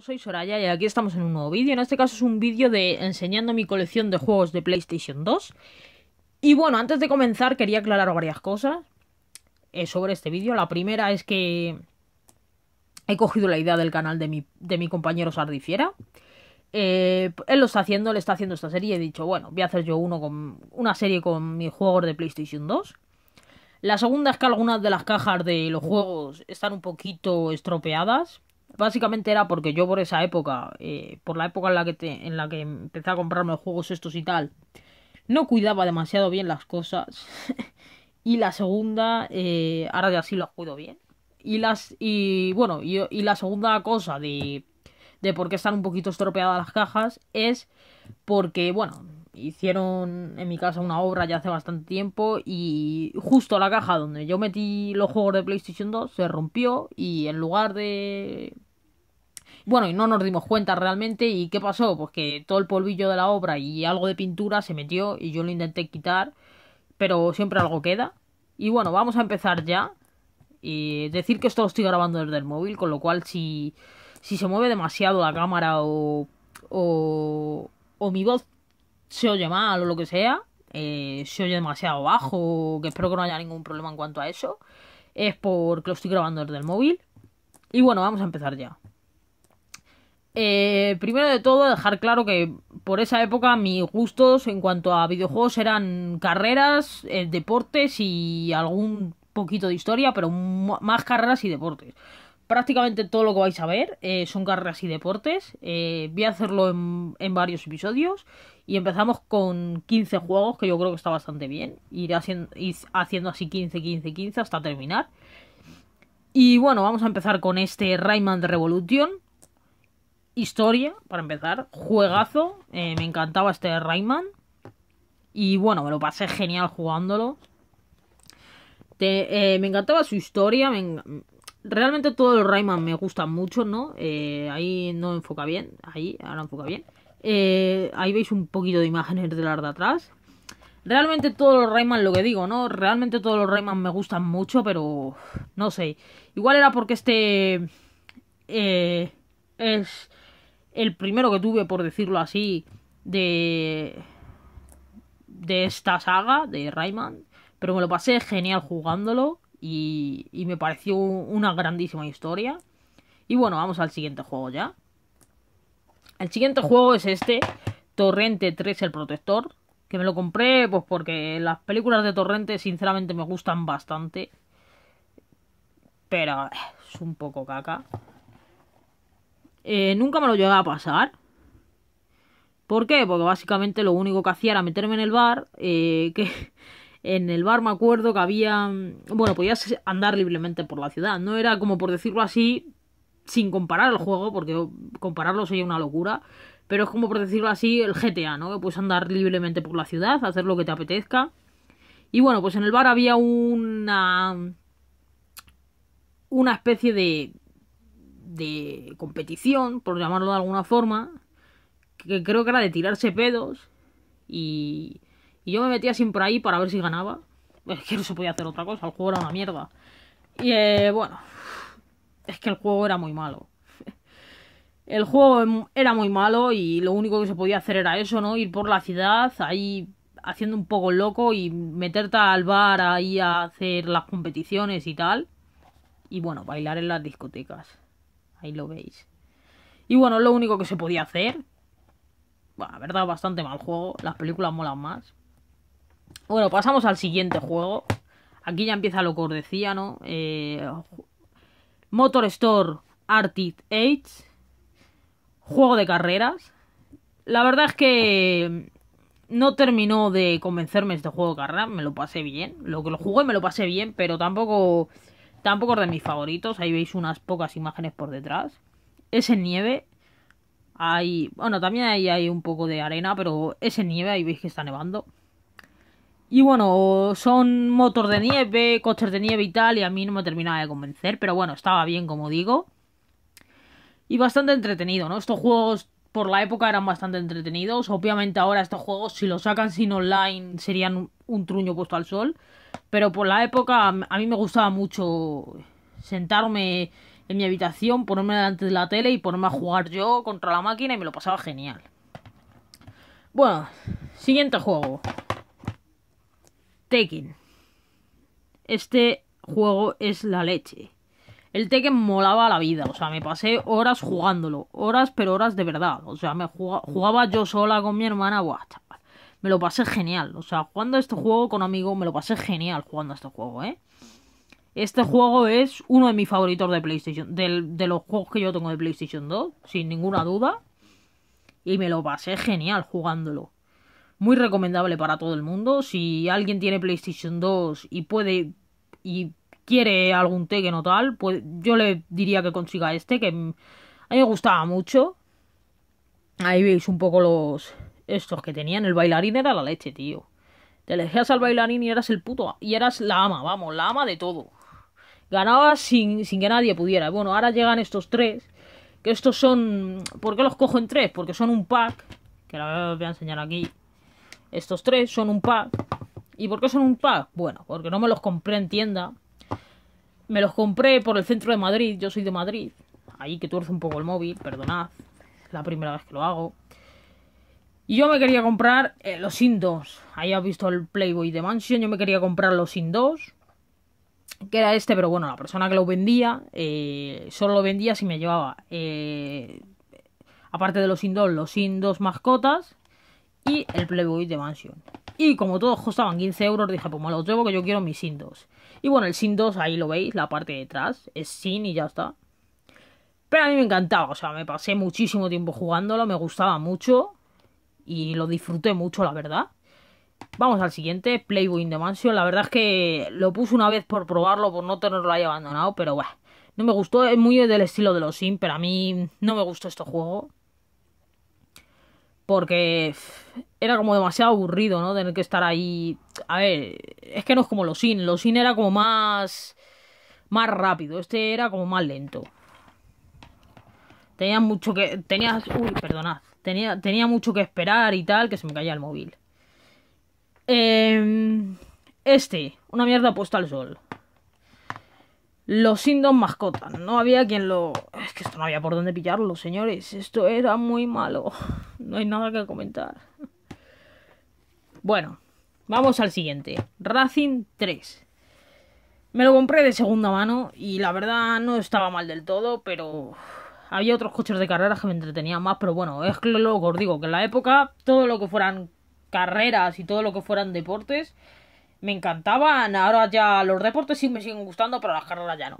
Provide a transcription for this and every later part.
soy Soraya y aquí estamos en un nuevo vídeo. En este caso es un vídeo de enseñando mi colección de juegos de PlayStation 2. Y bueno, antes de comenzar quería aclarar varias cosas eh, sobre este vídeo. La primera es que he cogido la idea del canal de mi, compañero Sardifiera. Eh, él lo está haciendo, le está haciendo esta serie. Y He dicho, bueno, voy a hacer yo uno con una serie con mis juegos de PlayStation 2. La segunda es que algunas de las cajas de los juegos están un poquito estropeadas, básicamente era porque yo por esa época, eh, por la época en la que en la que empecé a comprarme juegos estos y tal, no cuidaba demasiado bien las cosas. y la segunda, eh, ahora ya sí las cuido bien. Y las y bueno, y, y la segunda cosa de de por qué están un poquito estropeadas las cajas es porque bueno, hicieron en mi casa una obra ya hace bastante tiempo y justo la caja donde yo metí los juegos de PlayStation 2 se rompió y en lugar de... Bueno, y no nos dimos cuenta realmente y qué pasó, pues que todo el polvillo de la obra y algo de pintura se metió y yo lo intenté quitar, pero siempre algo queda. Y bueno, vamos a empezar ya. Y decir que esto lo estoy grabando desde el móvil, con lo cual si, si se mueve demasiado la cámara o, o, o mi voz se oye mal o lo que sea, eh, se oye demasiado bajo, que espero que no haya ningún problema en cuanto a eso, es porque lo estoy grabando desde el móvil. Y bueno, vamos a empezar ya. Eh, primero de todo, dejar claro que por esa época mis gustos en cuanto a videojuegos eran carreras, eh, deportes y algún poquito de historia, pero más carreras y deportes. Prácticamente todo lo que vais a ver son carreras y deportes. voy a hacerlo en varios episodios y empezamos con 15 juegos, que yo creo que está bastante bien. Iré haciendo, ir haciendo así 15, 15, 15 hasta terminar. Y bueno, vamos a empezar con este Rayman de Revolution. Historia, para empezar. Juegazo. Eh, me encantaba este Rayman. Y bueno, me lo pasé genial jugándolo. Eh, me encantaba su historia. Realmente todo el Rayman me gusta mucho, ¿no? Eh, ahí no enfoca bien. Ahí, ahora enfoca bien. Eh, ahí veis un poquito de imágenes del arte de atrás. Realmente todos los Rayman, lo que digo, ¿no? Realmente todos los Rayman me gustan mucho, pero no sé. Igual era porque este eh, es el primero que tuve, por decirlo así, de, de esta saga, de Rayman. Pero me lo pasé genial jugándolo y me pareció una grandísima historia. Y bueno, vamos al siguiente juego ya. El siguiente juego es este, Torrente 3 el protector, que me lo compré pues porque las películas de Torrente sinceramente me gustan bastante. Pero eh, es un poco caca. Eh, nunca me lo llegué a pasar. ¿Por qué? Porque básicamente lo único que hacía era meterme en el bar, eh, que en el bar me acuerdo que había... Mm, bueno, podías andar libremente por la ciudad, no era como por decirlo así, sin comparar el juego, porque compararlo sería una locura, pero es como por decirlo así el GTA, ¿no? Que puedes andar libremente por la ciudad, hacer lo que te apetezca. Y bueno, pues en el bar había una una especie de de competición, por llamarlo de alguna forma, que creo que era de tirarse pedos y, y yo me metía siempre ahí para ver si ganaba. Es que no se podía hacer otra cosa, el juego era una mierda. Y eh, bueno, es que el juego era muy malo. El juego em, era muy malo y lo único que se podía hacer era eso, ¿no? Ir por la ciudad, ahí haciendo un poco loco y meterte al bar ahí a hacer las competiciones y tal. Y bueno, bailar en las discotecas. Ahí lo veis. Y bueno, lo único que se podía hacer. Bueno, la verdad, bastante mal juego. Las películas molan más. Bueno, pasamos al siguiente juego. Aquí ya empieza lo que decía, ¿no? Eh, Motor Store Artist Age, juego de carreras. La verdad es que no terminó de convencerme este juego de carreras, me lo pasé bien, lo que lo jugué me lo pasé bien, pero tampoco tampoco es de mis favoritos, ahí veis unas pocas imágenes por detrás. Es en nieve. Hay, bueno, también ahí hay un poco de arena, pero es en nieve, ahí veis que está nevando. Y bueno, son motos de nieve, coches de nieve y tal, y a mí no me terminaba de convencer, pero bueno, estaba bien, como digo. Y bastante entretenido, ¿no? Estos juegos por la época eran bastante entretenidos. Obviamente ahora estos juegos, si los sacan sin online, serían un truño puesto al sol. Pero por la época a mí me gustaba mucho sentarme en mi habitación, ponerme delante de la tele y ponerme a jugar yo contra la máquina y me lo pasaba genial. Bueno, siguiente juego. Tekken. Este juego es la leche. El Tekken molaba la vida, o sea, me pasé horas jugándolo, horas pero horas de verdad, o sea, me jugaba, yo sola con mi hermana, me lo pasé genial, o sea, jugando este juego con amigos, me lo pasé genial jugando este juego, ¿eh? Este juego es uno de mis favoritos de PlayStation, de los juegos que yo tengo de PlayStation 2, sin ninguna duda, y me lo pasé genial jugándolo muy recomendable para todo el mundo. Si alguien tiene PlayStation 2 y puede y quiere algún que o tal, pues yo le diría que consiga este, que a mí me gustaba mucho. Ahí veis un poco los estos que tenían. El bailarín era la leche, tío. Te elegías al bailarín y eras el puto y eras la ama, vamos, la ama de todo. Ganabas sin, sin que nadie pudiera. Bueno, ahora llegan estos tres. Que estos son. ¿Por qué los cojo en tres? Porque son un pack. Que la voy a enseñar aquí. Estos tres son un pack. ¿Y por qué son un pack? Bueno, porque no me los compré en tienda. Me los compré por el centro de Madrid. Yo soy de Madrid. Ahí que tuerce un poco el móvil, perdonad. Es la primera vez que lo hago. Y yo me quería comprar eh, los Indos Ahí has visto el Playboy de Mansion. Yo me quería comprar los Sin Que era este, pero bueno, la persona que lo vendía eh, solo lo vendía si me llevaba. Eh, aparte de los Indos los Indos mascotas y el Playboy de Mansion. Y como todos costaban 15 euros, dije, pues me los llevo que yo quiero mis SIN 2. Y bueno, el SIN 2, ahí lo veis, la parte de atrás, es SIN y ya está. Pero a mí me encantaba, o sea, me pasé muchísimo tiempo jugándolo, me gustaba mucho y lo disfruté mucho, la verdad. Vamos al siguiente, Playboy in the Mansion. La verdad es que lo puse una vez por probarlo, por no tenerlo ahí abandonado, pero bueno, no me gustó. Es muy del estilo de los Sims, pero a mí no me gustó este juego porque era como demasiado aburrido, ¿no? Tener que estar ahí. A ver, es que no es como los sin. Los sin era como más. más rápido. Este era como más lento. Tenía mucho que. Tenía... Uy, perdonad. Tenía, tenía mucho que esperar y tal, que se me caía el móvil. Em, este, una mierda puesta al sol los Indos mascotas. No había quien lo... Es que esto no había por dónde pillarlo, señores. Esto era muy malo. No hay nada que comentar. Bueno, vamos al siguiente. Racing 3. Me lo compré de segunda mano y la verdad no estaba mal del todo, pero había otros coches de carreras que me entretenían más. Pero bueno, es que lo os digo, que en la época todo lo que fueran carreras y todo lo que fueran deportes me encantaban. Ahora ya los deportes sí me siguen gustando, pero las carreras ya no.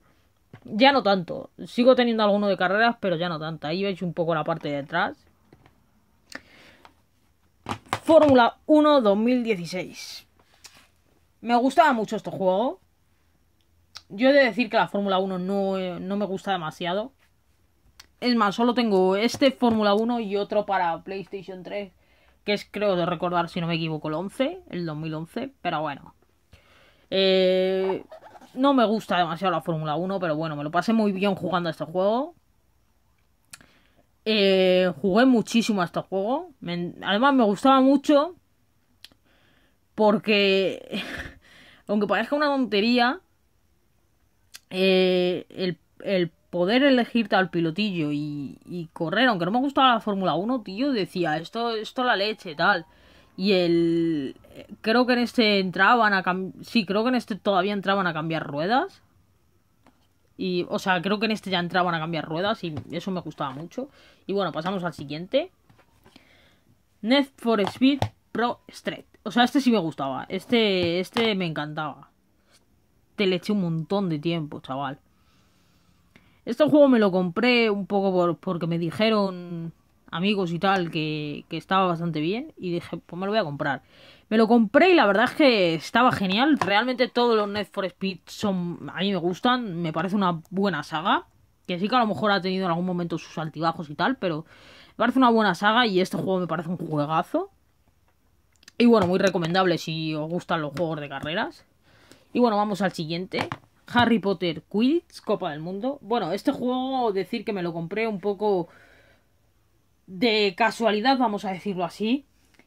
ya no tanto. Sigo teniendo alguno de carreras, pero ya no tanto. Ahí veis un poco la parte de atrás. Fórmula 1 2016. Me gustaba mucho este juego. Yo he de decir que la Fórmula 1 no, eh, no me gusta demasiado. Es más, solo tengo este Fórmula 1 y otro para PlayStation 3 que es creo de recordar si no me equivoco el 11, el 2011, pero bueno. Eh, no me gusta demasiado la Fórmula 1, pero bueno, me lo pasé muy bien jugando a este juego. Eh, jugué muchísimo a este juego. además me gustaba mucho porque, aunque parezca una tontería, eh, el, el poder elegirte al pilotillo y, correr, aunque no me gustaba la Fórmula 1, tío, decía, esto, esto la leche, tal. Y el... Creo que en este entraban a cambiar... Sí, creo que en este todavía entraban a cambiar ruedas. Y, o sea, creo que en este ya entraban a cambiar ruedas y eso me gustaba mucho. Y bueno, pasamos al siguiente. Net for Speed Pro Street. O sea, este sí me gustaba. Este, este me encantaba. Te este le eché un montón de tiempo, chaval. Este juego me lo compré un poco por, porque me dijeron amigos y tal que, estaba bastante bien y dije, pues me lo voy a comprar. Me lo compré y la verdad es que estaba genial. Realmente todos los Need for Speed son, a mí me gustan, me parece una buena saga. Que sí que a lo mejor ha tenido en algún momento sus altibajos y tal, pero me parece una buena saga y este juego me parece un juegazo. Y bueno, muy recomendable si os gustan los juegos de carreras. Y bueno, vamos al siguiente. Harry Potter Quidditch, Copa del Mundo. Bueno, este juego, decir que me lo compré un poco de casualidad, vamos a decirlo así.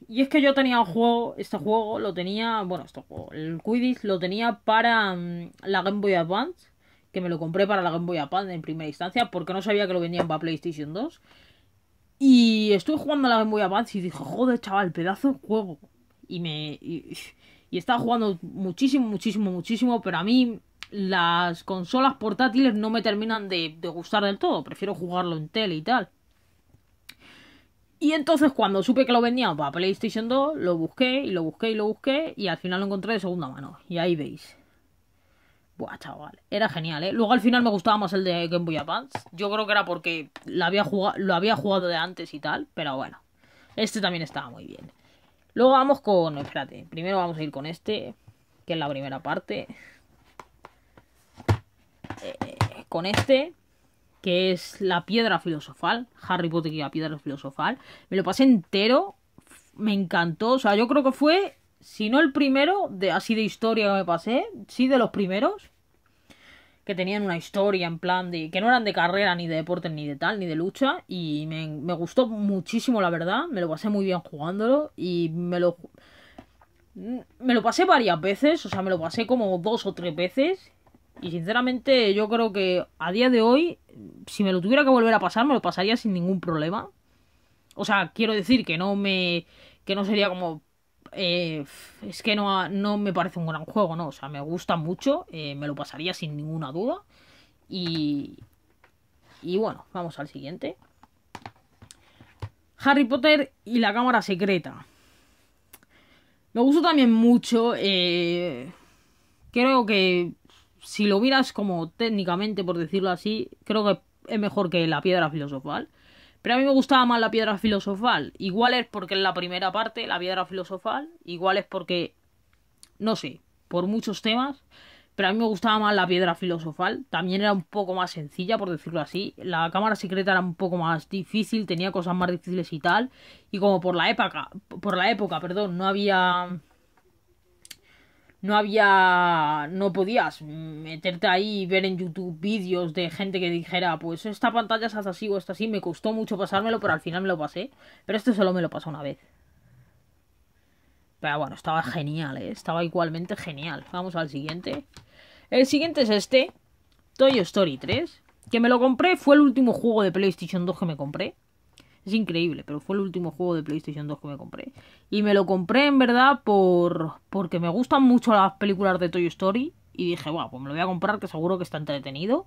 Y es que yo tenía un juego, este juego lo tenía, bueno, este el Quidditch lo tenía para mm, la Game Boy Advance, que me lo compré para la Game Boy Advance en primera instancia, porque no sabía que lo vendían para PlayStation 2. Y estuve jugando a la Game Boy Advance y dije, joder, chaval, pedazo de juego. Y me... y estaba jugando muchísimo, muchísimo, muchísimo, pero a mí las consolas portátiles no me terminan de, gustar del todo. Prefiero jugarlo en tele y tal. Y entonces cuando supe que lo vendían para PlayStation 2, lo busqué y lo busqué y lo busqué y al final lo encontré de segunda mano. Y ahí veis. Buah, chaval. Era genial, ¿eh? Luego al final me gustaba más el de Game Boy Advance. Yo creo que era porque lo había, jugado, lo había jugado de antes y tal, pero bueno. Este también estaba muy bien. Luego vamos con... Espérate, primero vamos a ir con este, que es la primera parte. Eh, con este, que es la piedra filosofal, Harry Potter y la piedra filosofal. Me lo pasé entero, me encantó, o sea, yo creo que fue, si no el primero, de, así de historia que me pasé, sí de los primeros, que tenían una historia en plan de que no eran de carrera ni de deporte ni de tal ni de lucha y me, me, gustó muchísimo la verdad me lo pasé muy bien jugándolo y me lo mm, me lo pasé varias veces o sea me lo pasé como dos o tres veces y sinceramente yo creo que a día de hoy, si me lo tuviera que volver a pasar, me lo pasaría sin ningún problema. O sea, quiero decir que no me... que no sería como... Eh, es que no, no me parece un gran juego, ¿no? O sea, me gusta mucho, eh, me lo pasaría sin ninguna duda. Y... Y bueno, vamos al siguiente. Harry Potter y la cámara secreta. Me gustó también mucho. Eh, creo que si lo miras como técnicamente, por decirlo así, creo que es mejor que la piedra filosofal. Pero a mí me gustaba más la piedra filosofal. Igual es porque en la primera parte, la piedra filosofal. Igual es porque, no sé, por muchos temas. Pero a mí me gustaba más la piedra filosofal. También era un poco más sencilla, por decirlo así. La cámara secreta era un poco más difícil, tenía cosas más difíciles y tal. Y como por la época, por la época, perdón, no había no había, no podías meterte ahí y ver en YouTube vídeos de gente que dijera, pues esta pantalla es así o esta así, me costó mucho pasármelo, pero al final me lo pasé, pero esto solo me lo pasó una vez. Pero bueno, estaba genial, ¿eh? estaba igualmente genial. Vamos al siguiente. El siguiente es este, Toy Story 3, que me lo compré, fue el último juego de PlayStation 2 que me compré. Es increíble, pero fue el último juego de PlayStation 2 que me compré. Y me lo compré en verdad por porque me gustan mucho las películas de Toy Story. Y dije, bueno, pues me lo voy a comprar que seguro que está entretenido.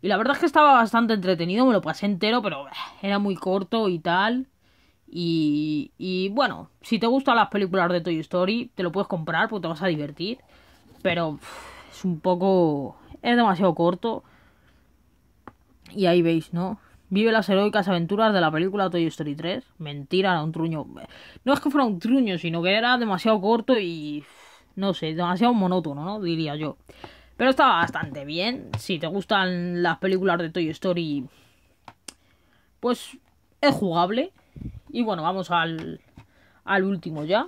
Y la verdad es que estaba bastante entretenido, me lo pasé entero, pero eh, era muy corto y tal. Y, y bueno, si te gustan las películas de Toy Story, te lo puedes comprar porque te vas a divertir. Pero es un poco... es demasiado corto. Y ahí veis, ¿no? Vive las heroicas aventuras de la película Toy Story 3. Mentira, era un truño. No es que fuera un truño, sino que era demasiado corto y. No sé, demasiado monótono, ¿no? Diría yo. Pero estaba bastante bien. Si te gustan las películas de Toy Story, pues es jugable. Y bueno, vamos al, al último ya.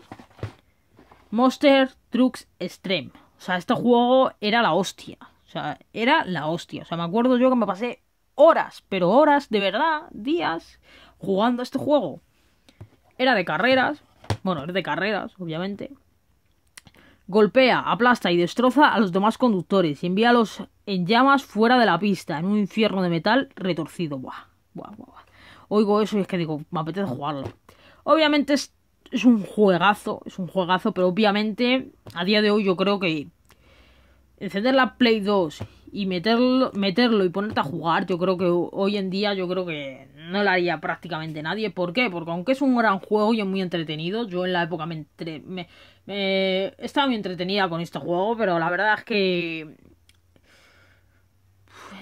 Monster Trucks Extreme. O sea, este juego era la hostia. O sea, era la hostia. O sea, me acuerdo yo que me pasé horas, pero horas de verdad, días, jugando a este juego. Era de carreras, bueno, era de carreras, obviamente. Golpea, aplasta y destroza a los demás conductores y envíalos en llamas fuera de la pista, en un infierno de metal retorcido. Buah, buah, buah. Oigo eso y es que digo, me apetece jugarlo. Obviamente es, es un juegazo, es un juegazo, pero obviamente a día de hoy yo creo que encender la Play 2 y meterlo, meterlo y ponerte a jugar, yo creo que hoy en día yo creo que no lo haría prácticamente nadie. ¿Por qué? Porque aunque es un gran juego y es muy entretenido, yo en la época me, estaba muy entretenida con este juego, pero la verdad es que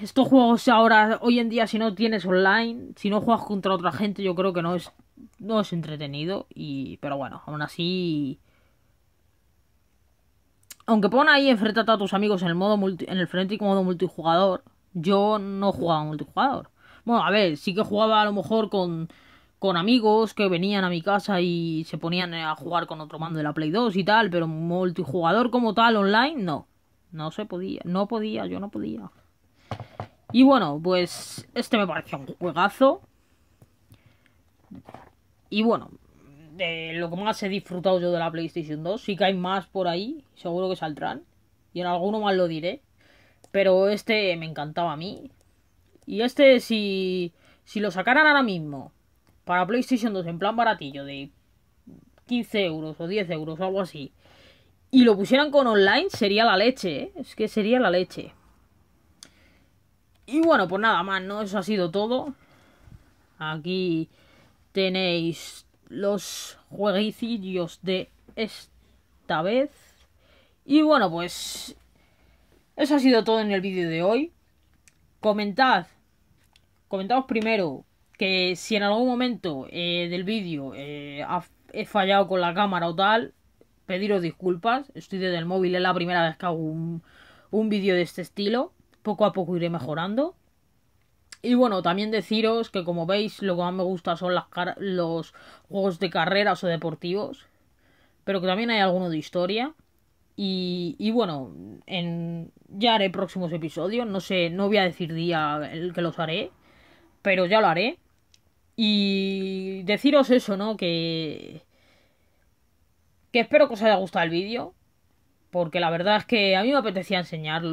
estos juegos ahora hoy en día si no tienes online, si no juegas contra otra gente, yo creo que no es no es entretenido y pero bueno, aún así aunque pon ahí enfrentate a tus amigos en el modo multi, en el frenético modo multijugador, yo no jugaba multijugador. Bueno, a ver, sí que jugaba a lo mejor con, con amigos que venían a mi casa y se ponían a jugar con otro mando de la Play 2 y tal, pero multijugador como tal online no. No se podía, no podía, yo no podía. Y bueno, pues este me pareció un juegazo. Y bueno, de lo que más he disfrutado yo de la PlayStation 2. Sí que hay más por ahí, seguro que saldrán. Y en alguno más lo diré. Pero este me encantaba a mí. Y este, si, si lo sacaran ahora mismo para PlayStation 2 en plan baratillo, de 15 euros o 10 euros o algo así, y lo pusieran con online, sería la leche, ¿eh? Es que sería la leche. Y bueno, pues nada más, ¿no? Eso ha sido todo. Aquí tenéis los jueguicillos de esta vez. Y bueno, pues eso ha sido todo en el vídeo de hoy. Comentad, comentaos primero que si en algún momento eh, del vídeo eh, he fallado con la cámara o tal, pediros disculpas. Estoy desde el móvil, es la primera vez que hago un, un vídeo de este estilo. Poco a poco iré mejorando. Y bueno, también deciros que como veis lo que más me gusta son los juegos de carreras o deportivos, pero que también hay alguno de historia. Y, bueno, en, ya haré próximos episodios, no sé, no voy a decir día el que los haré, pero ya lo haré. Y deciros eso, ¿no? Que, que espero que os haya gustado el vídeo, porque la verdad es que a mí me apetecía enseñar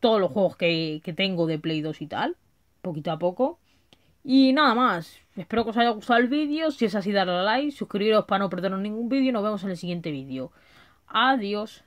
todos los juegos que, que tengo de Play 2 y tal poquito a poco. Y nada más, espero que os haya gustado el vídeo, si es así darle a like, suscribiros para no perderos ningún vídeo, nos vemos en el siguiente vídeo. Adiós.